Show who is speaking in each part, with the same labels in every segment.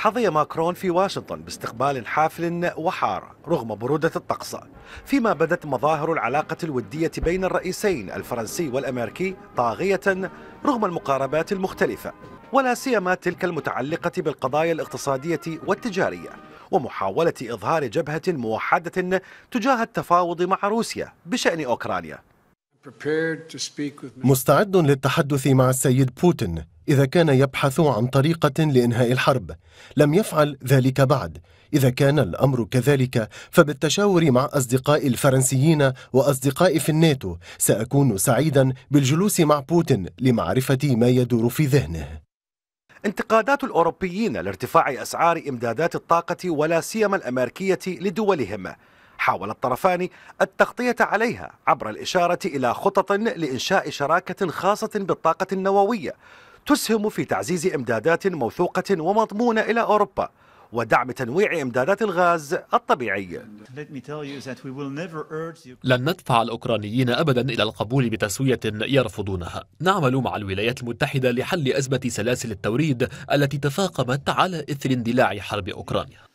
Speaker 1: حظي ماكرون في واشنطن باستقبال حافل وحار رغم برودة الطقس فيما بدت مظاهر العلاقة الودية بين الرئيسين الفرنسي والأمريكي طاغية رغم المقاربات المختلفة ولا سيما تلك المتعلقة بالقضايا الاقتصادية والتجارية ومحاولة إظهار جبهة موحدة تجاه التفاوض مع روسيا بشأن أوكرانيا
Speaker 2: مستعد للتحدث مع السيد بوتين إذا كان يبحث عن طريقة لإنهاء الحرب لم يفعل ذلك بعد إذا كان الأمر كذلك فبالتشاور مع أصدقاء الفرنسيين وأصدقاء في الناتو سأكون سعيدا بالجلوس مع بوتين لمعرفة ما يدور في ذهنه انتقادات الأوروبيين
Speaker 1: لارتفاع أسعار إمدادات الطاقة ولا سيما الأمريكية لدولهم حاول الطرفان التغطية عليها عبر الإشارة إلى خطط لإنشاء شراكة خاصة بالطاقة النووية تسهم في تعزيز إمدادات موثوقة ومضمونة إلى أوروبا ودعم تنويع إمدادات الغاز الطبيعي لن ندفع الأوكرانيين أبدا إلى القبول بتسوية يرفضونها نعمل مع الولايات المتحدة لحل أزمة سلاسل التوريد التي تفاقمت على إثر اندلاع حرب أوكرانيا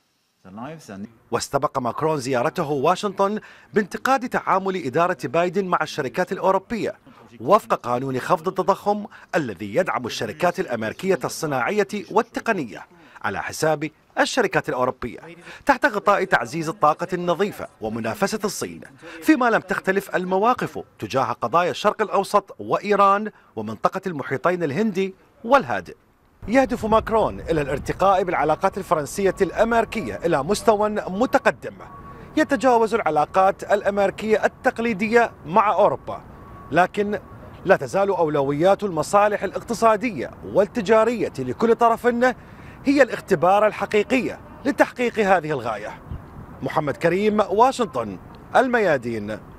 Speaker 1: واستبق ماكرون زيارته واشنطن بانتقاد تعامل إدارة بايدن مع الشركات الأوروبية وفق قانون خفض التضخم الذي يدعم الشركات الأمريكية الصناعية والتقنية على حساب الشركات الأوروبية تحت غطاء تعزيز الطاقة النظيفة ومنافسة الصين فيما لم تختلف المواقف تجاه قضايا الشرق الأوسط وإيران ومنطقة المحيطين الهندي والهادئ يهدف ماكرون إلى الارتقاء بالعلاقات الفرنسية الأمريكية إلى مستوى متقدم يتجاوز العلاقات الأمريكية التقليدية مع أوروبا لكن لا تزال أولويات المصالح الاقتصادية والتجارية لكل طرف هي الاختبار الحقيقية لتحقيق هذه الغاية محمد كريم واشنطن الميادين